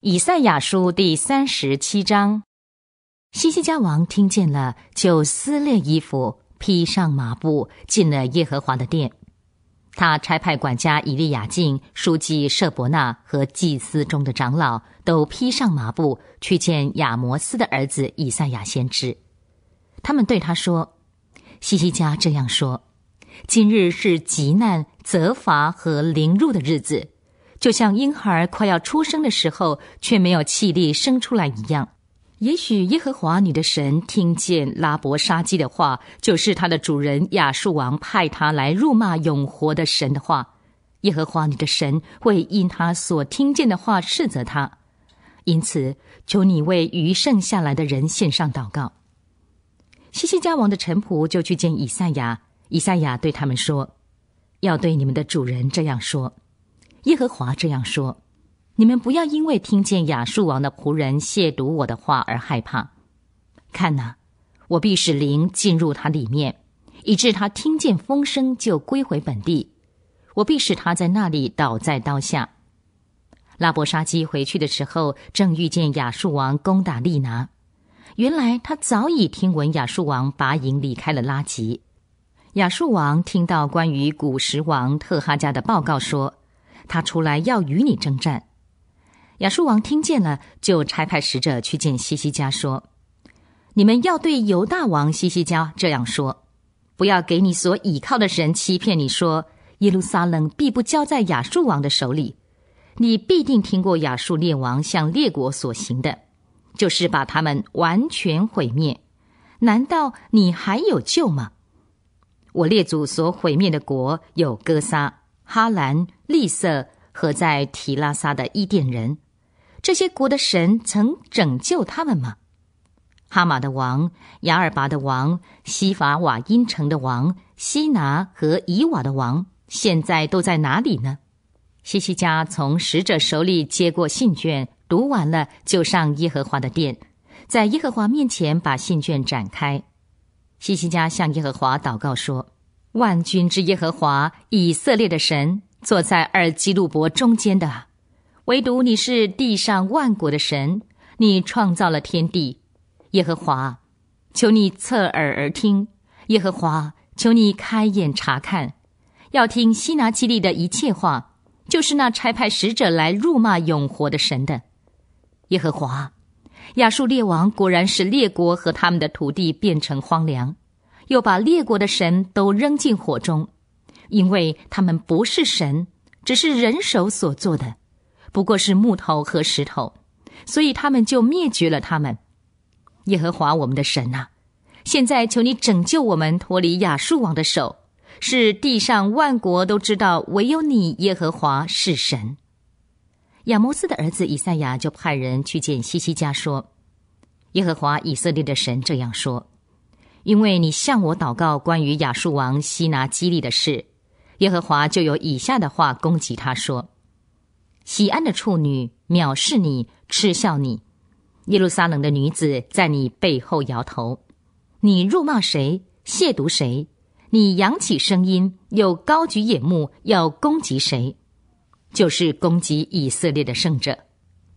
以赛亚书第三十七章，西西家王听见了，就撕裂衣服，披上麻布，进了耶和华的殿。他差派管家以利亚敬、书记舍伯纳和祭司中的长老，都披上麻布，去见亚摩斯的儿子以赛亚先知。他们对他说：“西西家这样说：今日是极难、责罚和凌辱的日子。”就像婴孩快要出生的时候却没有气力生出来一样，也许耶和华你的神听见拉伯杀鸡的话，就是他的主人亚述王派他来辱骂永活的神的话，耶和华你的神会因他所听见的话斥责他。因此，求你为余剩下来的人献上祷告。西西家王的臣仆就去见以赛亚，以赛亚对他们说：“要对你们的主人这样说。”耶和华这样说：“你们不要因为听见雅述王的仆人亵渎我的话而害怕。看哪，我必使灵进入他里面，以致他听见风声就归回本地。我必使他在那里倒在刀下。”拉伯沙基回去的时候，正遇见亚述王攻打利拿。原来他早已听闻亚述王拔营离开了拉吉。亚述王听到关于古时王特哈加的报告，说。他出来要与你征战，亚述王听见了，就差派使者去见西西家说：“你们要对犹大王西西家这样说，不要给你所倚靠的神欺骗你说，耶路撒冷必不交在亚述王的手里。你必定听过亚述列王向列国所行的，就是把他们完全毁灭。难道你还有救吗？我列祖所毁灭的国有哥萨、哈兰、利瑟和在提拉萨的伊甸人，这些国的神曾拯救他们吗？哈马的王、雅尔拔的王、西法瓦因城的王、西拿和以瓦的王，现在都在哪里呢？西西家从使者手里接过信卷，读完了，就上耶和华的殿，在耶和华面前把信卷展开。西西家向耶和华祷告说。万军之耶和华以色列的神坐在尔基路伯中间的，唯独你是地上万国的神，你创造了天地。耶和华，求你侧耳而听；耶和华，求你开眼查看，要听希拿基利的一切话，就是那差派使者来辱骂永活的神的。耶和华，亚述列王果然使列国和他们的土地变成荒凉。又把列国的神都扔进火中，因为他们不是神，只是人手所做的，不过是木头和石头，所以他们就灭绝了他们。耶和华我们的神呐，现在求你拯救我们，脱离亚述王的手。是地上万国都知道，唯有你耶和华是神。亚摩斯的儿子以赛亚就派人去见西西家说：“耶和华以色列的神这样说。”因为你向我祷告关于亚述王西拿基利的事，耶和华就有以下的话攻击他说：“喜安的处女藐视你，嗤笑你；耶路撒冷的女子在你背后摇头。你辱骂谁，亵渎谁？你扬起声音，又高举眼目，要攻击谁？就是攻击以色列的圣者。”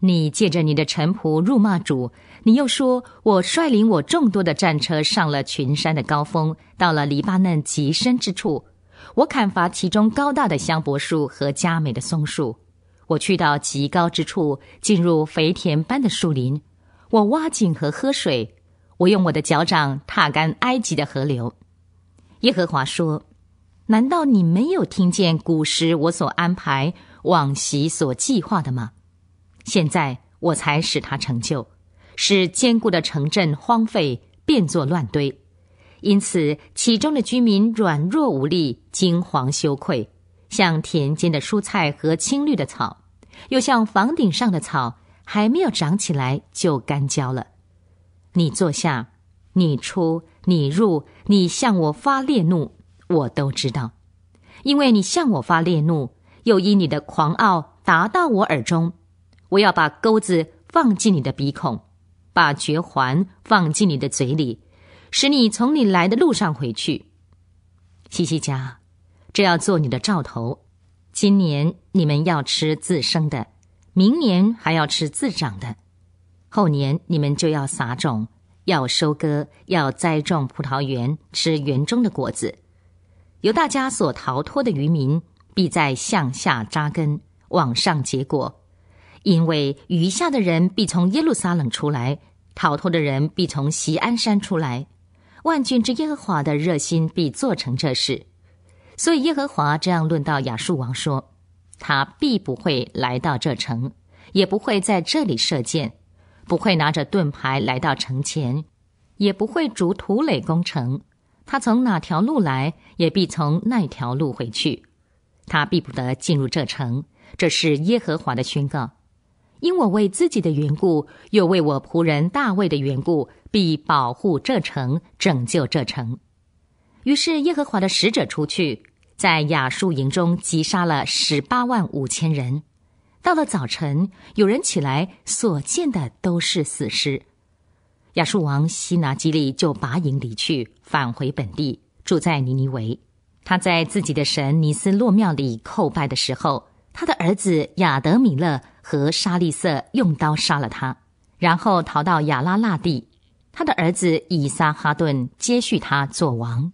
你借着你的臣仆辱骂主，你又说：“我率领我众多的战车上了群山的高峰，到了黎巴嫩极深之处，我砍伐其中高大的香柏树和佳美的松树。我去到极高之处，进入肥田般的树林，我挖井和喝水，我用我的脚掌踏干埃及的河流。”耶和华说：“难道你没有听见古时我所安排、往昔所计划的吗？”现在我才使它成就，使坚固的城镇荒废变作乱堆，因此其中的居民软弱无力，惊惶羞愧，像田间的蔬菜和青绿的草，又像房顶上的草，还没有长起来就干焦了。你坐下，你出，你入，你向我发烈怒，我都知道，因为你向我发烈怒，又因你的狂傲达到我耳中。我要把钩子放进你的鼻孔，把绝环放进你的嘴里，使你从你来的路上回去。西西家，这要做你的兆头。今年你们要吃自生的，明年还要吃自长的，后年你们就要撒种，要收割，要栽种葡萄园，吃园中的果子。由大家所逃脱的渔民，必在向下扎根，往上结果。因为余下的人必从耶路撒冷出来，逃脱的人必从锡安山出来，万军之耶和华的热心必做成这事。所以耶和华这样论到亚述王说：他必不会来到这城，也不会在这里射箭，不会拿着盾牌来到城前，也不会逐土垒攻城。他从哪条路来，也必从那条路回去。他必不得进入这城。这是耶和华的宣告。因我为自己的缘故，又为我仆人大卫的缘故，必保护这城，拯救这城。于是耶和华的使者出去，在亚述营中击杀了十八万五千人。到了早晨，有人起来，所见的都是死尸。亚述王西拿基利就拔营离去，返回本地，住在尼尼维。他在自己的神尼斯洛庙里叩拜的时候，他的儿子亚德米勒。和沙利色用刀杀了他，然后逃到亚拉腊地。他的儿子以撒哈顿接续他做王。